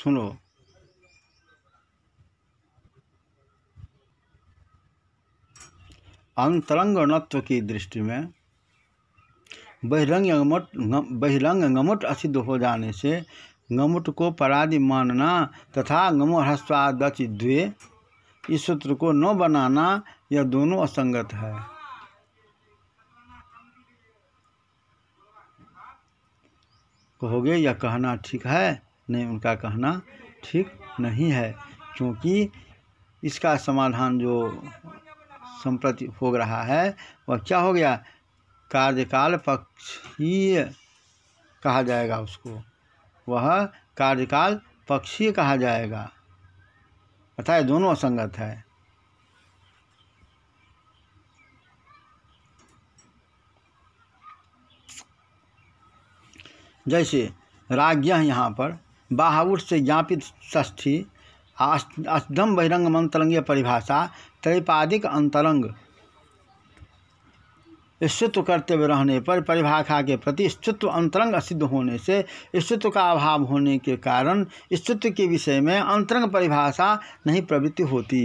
सुनो अंतरंग नत्व की दृष्टि में बहिरंग गमट बहिरंग गमुट असिद्ध हो जाने से गमुट को पराधि मानना तथा गमो हस्वादचि द्वे इस सूत्र को न बनाना यह दोनों असंगत है कहोगे यह कहना ठीक है नहीं उनका कहना ठीक नहीं है क्योंकि इसका समाधान जो संप्रति हो रहा है वह क्या हो गया कार्यकाल पक्षीय कहा जाएगा उसको वह कार्यकाल पक्षीय कहा जाएगा पता है दोनों असंगत है जैसे राज्य यहाँ पर बाहावुट से ज्ञापित षष्ठी अष्टम बहिरंग मंत्रंगीय परिभाषा त्रैपादिक अंतरंग स्तित्व करते हुए रहने पर परिभाषा के प्रति स्तित्व अंतरंग सिद्ध होने से स्तित्व का अभाव होने के कारण स्तित्व के विषय में अंतरंग परिभाषा नहीं प्रवृत्ति होती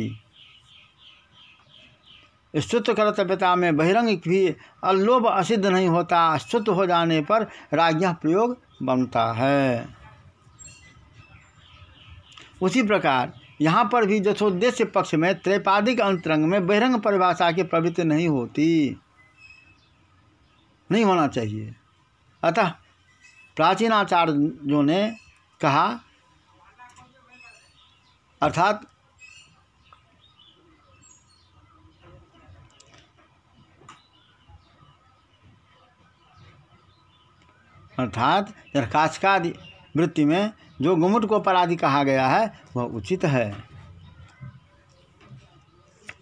स्तुत्व कर्तव्यता में बहिरंग भी अल्लोभ असिद्ध नहीं होता स्तुत्व हो जाने पर राज्य प्रयोग बनता है उसी प्रकार यहाँ पर भी जशोद्देश्य पक्ष में त्रैपादिक अंतरंग में बहिरंग परिभाषा की प्रवृत्ति नहीं होती नहीं होना चाहिए अतः प्राचीन आचार्यों ने कहा अर्थात अर्थात काशकादि वृत्ति में जो गुमुट को अपराधी कहा गया है वह उचित है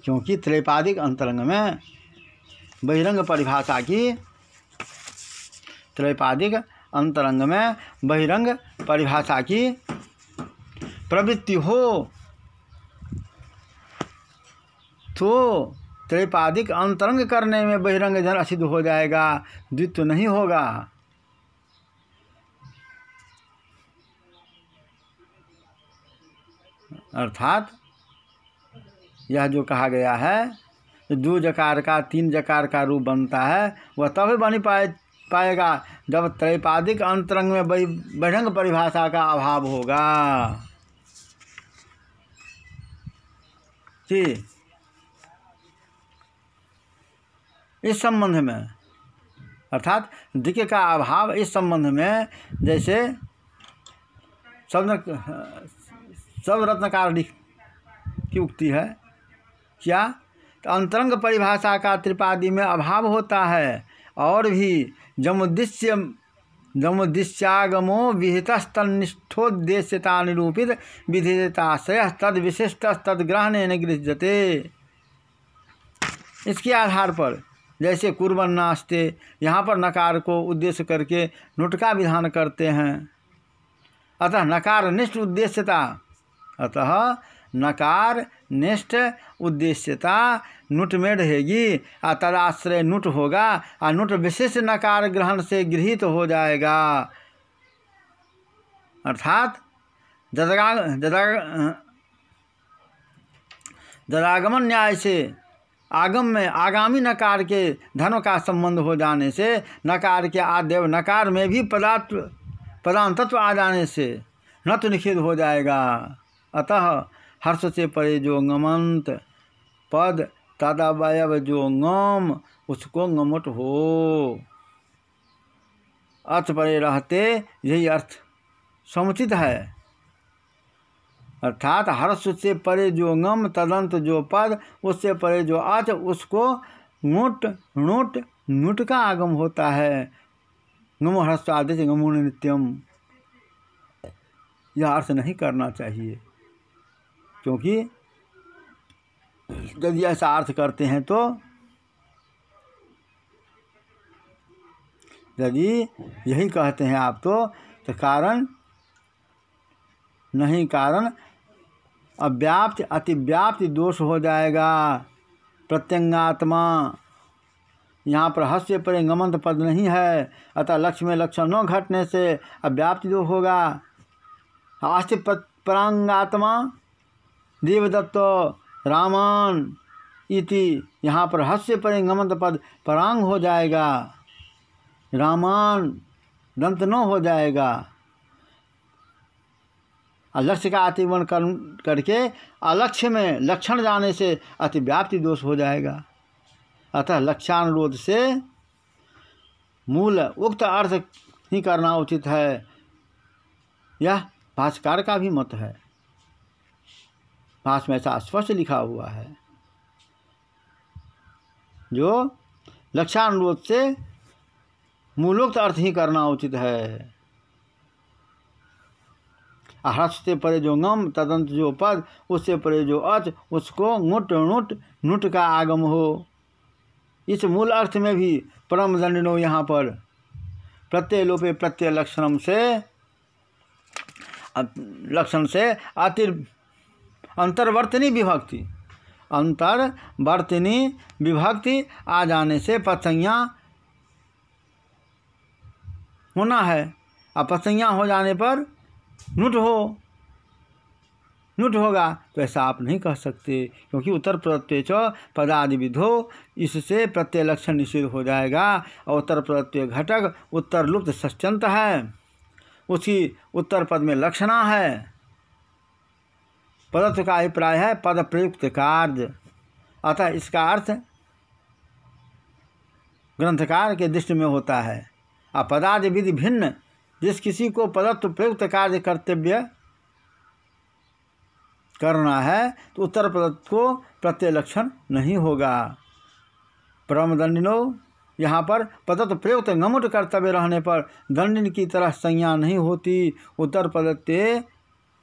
क्योंकि त्रैपादिक अंतरंग में बहिरंग परिभाषा की त्रैपादिक अंतरंग में बहिरंग परिभाषा की प्रवृत्ति हो तो त्रैपादिक अंतरंग करने में बहिरंग जन असिद्ध हो जाएगा द्वित्व नहीं होगा अर्थात यह जो कहा गया है दो जकार का तीन जकार का रूप बनता है वह तभी बन पाए पाएगा जब त्रैपादिक अंतरंग में बड़ी बहिरंग परिभाषा का अभाव होगा जी इस संबंध में अर्थात दिक का अभाव इस संबंध में जैसे सब रत्नकार लिख की उक्ति है क्या तो अंतरंग परिभाषा का त्रिपादी में अभाव होता है और भी जमुदृश्य जमुदृश्यागमो तनिष्ठोद्देश्यता निरूपित विधिताशय तद विशिष्ट तदग्रहण निगृहते इसके आधार पर जैसे कुर्बन नाचते यहाँ पर नकार को उद्देश्य करके नुटका विधान करते हैं अतः नकार निष्ठ उद्देश्यता अतः नकार निष्ठ उद्देश्यता नुट में रहेगी आ तदाश्रय नुट होगा आ नुट विशिष्ट नकार ग्रहण से गृहित हो जाएगा अर्थात जदागमन न्याय से आगम में आगामी नकार के धनों का संबंध हो जाने से नकार के आदेव नकार में भी पदार्थ पदांतत्व आ जाने से नत निखिल हो जाएगा अतः हर्ष से परे जो गमंत पद तादावय जो गम उसको गमुट हो अर्थ परे रहते यही अर्थ समुचित है अर्थात हर्ष से परे जो गम तदंत जो पद उससे परे जो अर्थ उसको नुट नुट नुट का आगम होता है गमो हर्ष आदेश गमो नित्यम यह अर्थ नहीं करना चाहिए क्योंकि यदि ऐसा अर्थ करते हैं तो यदि यही कहते हैं आप तो, तो कारण नहीं कारण अव्याप्त अतिव्याप्त दोष हो जाएगा प्रत्यंगात्मा यहाँ पर हस्य पर गमंत पद नहीं है अतः लक्ष्य में लक्षण न घटने से अव्याप्त जो होगा हस्त परांगात्मा देवदत्त रामान इति यहाँ पर हस्य पर पद परांग हो जाएगा रामान दंत न हो जाएगा अलक्ष्य का अतिवन कर करके अलक्ष्य में लक्षण जाने से अतिव्याप्ति दोष हो जाएगा अतः लक्षानुरोध से मूल उक्त अर्थ ही करना उचित है यह भाष्यकार का भी मत है भाष में ऐसा स्पष्ट लिखा हुआ है जो लक्षानुरोध से मूलोक्त अर्थ ही करना उचित है हस्त से परे जो गम तदंत जो पद उससे परे जो अच उसको नुट नुट नुट का आगम हो इस मूल अर्थ में भी परम दंडनो यहाँ पर प्रत्यय लोपे प्रत्यय लक्षणम से लक्षण से अतिर अंतर्वर्तनी विभक्ति अंतर्वर्तनी विभक्ति आ जाने से पतंगियाँ होना है और पतंगियाँ हो जाने पर नुट हो नुट होगा तो ऐसा आप नहीं कह सकते क्योंकि उत्तर च पदादि विधो इससे प्रत्यय लक्षण निषेध हो जाएगा और उत्तर प्रत्यय घटक उत्तर लुप्त सश्चंत है उसी उत्तर पद में लक्षणा है पदत्व का अभिप्राय है पद प्रयुक्त कार्य अतः इसका अर्थ ग्रंथकार के दृष्टि में होता है पदार्थ विधि भिन्न जिस किसी को पदत्व प्रयुक्त कार्य कर्तव्य करना है तो उत्तर पदत्व को प्रत्यलक्षण नहीं होगा परम दंडिनो यहाँ पर पदत्व प्रयुक्त गमुट कर्तव्य रहने पर दंडिन की तरह संज्ञा नहीं होती उत्तर पदत्ते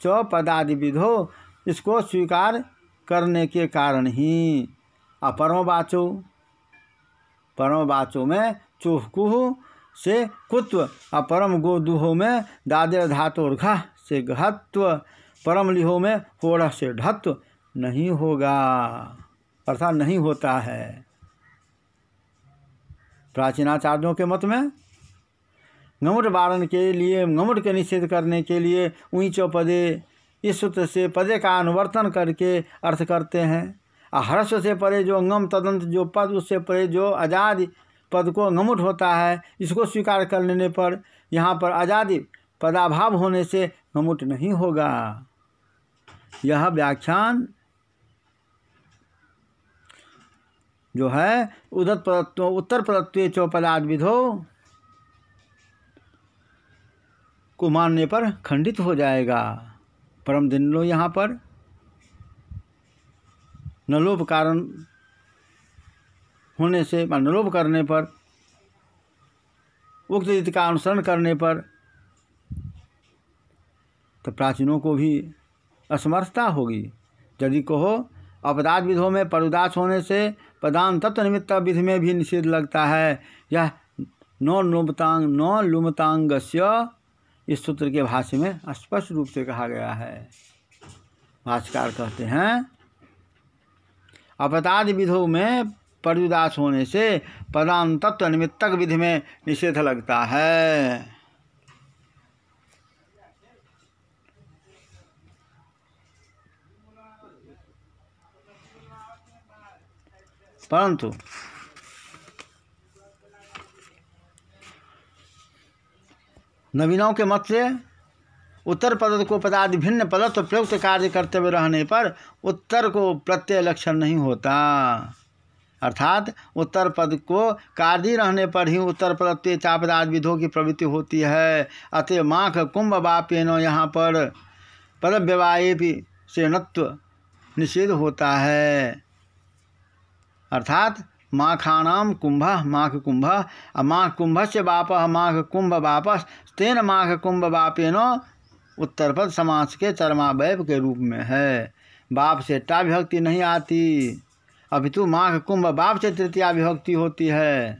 च पदादि विधो इसको स्वीकार करने के कारण ही परम परमवाचो में चुहकुह से कुत्व अपरम गोदुहो में दादे और घ से घत्व परम लिहो में होड़ से ढत्व नहीं होगा अर्थात नहीं होता है प्राचीनाचार्यों के मत में गमुट वारण के लिए गमुट के निषेध करने के लिए ऊंचो पदे इस सूत्र से पदे का अनुवर्तन करके अर्थ करते हैं हर्ष से परे जो अंगम तदंत जो पद उससे परे जो आजाद पद को अंगमुट होता है इसको स्वीकार कर लेने पर यहाँ पर आजादी पदाभाव होने से अंगमुट नहीं होगा यह व्याख्यान जो है उदत प्रदत्व उत्तर प्रदत्व चौपदाद विधो को मानने पर खंडित हो जाएगा परम दिन लो यहाँ पर नलोभ कारण होने से नलोभ करने पर उक्त रीत का अनुसरण करने पर तो प्राचीनों को भी असमर्थता होगी यदि कहो अपराध विधो में परुदास होने से प्रधान तत्व निमित्त विधि में भी निषेध लगता है यह नौ लुमतांग नौ लुमतांग इस सूत्र के भाष्य में स्पष्ट रूप से कहा गया है भाष्यकार कहते हैं अपराध विधो में पर्युदास होने से पदांतत्व निमित्तक विधि में निषेध लगता है परंतु नवीनों के मत से उत्तर पद को पदार्थ भिन्न पदत्व तो प्रयुक्त कार्य करते हुए रहने पर उत्तर को प्रत्यय लक्षण नहीं होता अर्थात उत्तर पद को कार्य रहने पर ही उत्तर प्रत्यय चापदार्थ विधो की प्रवृत्ति होती है अतः माख कुंभ बाप्यनो यहाँ पर पद व्यवाय भी सेनत्व निषेध होता है अर्थात माखाणाम कुंभ माघ कुंभ माघ कुंभ से बाप माघ कुंभ वापस तेन माघ कुंभ बापेनो उत्तरपद समास के चरमावैव के रूप में है बाप से टा विभक्ति नहीं आती अभी तो माघ कुंभ बाप से तृतीया विभक्ति होती है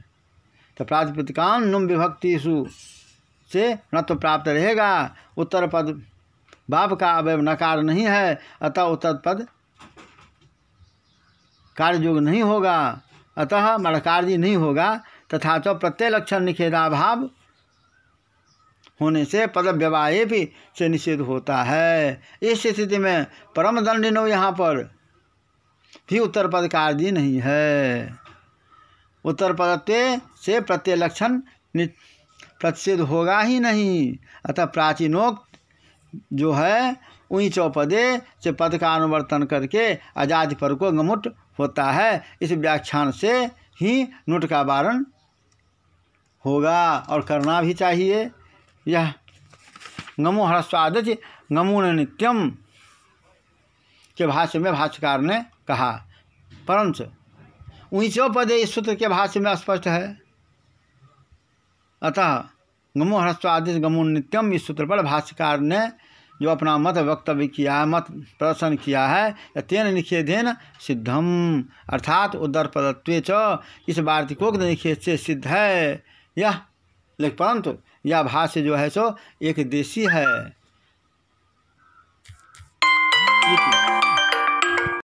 तो प्रातिपदिकान नुम विभक्ति सु से न तो प्राप्त रहेगा उत्तर पद बाप का अवैव नकार नहीं है अतः उत्तर पद कार्ययोग नहीं होगा अतः मणकार्य नहीं होगा तथा तो प्रत्यय लक्षण निषेधाभाव होने से पद भी से निषेध होता है इस स्थिति में परम दंडिनो यहाँ पर भी उत्तर पद कार्य नहीं है उत्तर पदत्व से प्रत्यय लक्षण प्रतिषेध होगा ही नहीं अतः प्राचीनोक्त जो है उई चौपदे से पद का अनुवर्तन करके आजाद पर को गमुट होता है इस व्याख्यान से ही नोट का वारण होगा और करना भी चाहिए यह गमो हरस्वादज गमुन नित्यम के भाष्य में भाष्यकार ने कहा परंच ऊंचो पदे इस सूत्र के भाष्य में स्पष्ट है अतः गमो हरस्वादित गमो नित्यम इस सूत्र पर भाष्यकार ने जो अपना मत वक्तव्य किया मत प्रदर्शन किया है या तेन निषेधेन सिद्धम अर्थात उदर पदत्व च इस को निषेध से सिद्ध है यह लेकिन परंतु यह भाष्य जो है सो एक देशी है